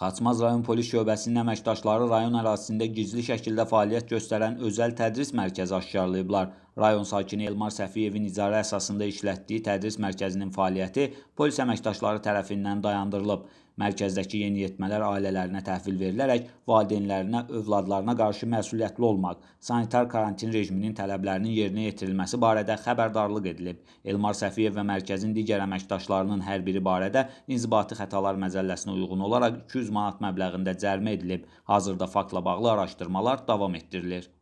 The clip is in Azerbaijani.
Xaçmaz rayon polis şöbəsinin əməkdaşları rayon ərazisində gizli şəkildə fəaliyyət göstərən özəl tədris mərkəzi aşkarlayıblar. Rayon sakini Elmar Səfiyevin icarə əsasında işlətdiyi tədris mərkəzinin fəaliyyəti polis əməkdaşları tərəfindən dayandırılıb. Mərkəzdəki yeniyetmələr ailələrinə təhvil verilərək valideynlərinə, övladlarına qarşı məsuliyyətli olmaq, sanitar karantin rejiminin tələblərinin yerinə yetirilməsi barədə xəbərdarlıq edilib. Elmar Səfiyev və mərkəzin digər əməkdaşlarının hər biri barədə inzibati xətalar məzəlləsinə uyğun olaraq 200 manat məbləğində cərimə edilib. Hazırda faktla bağlı araşdırmalar davam etdirilir.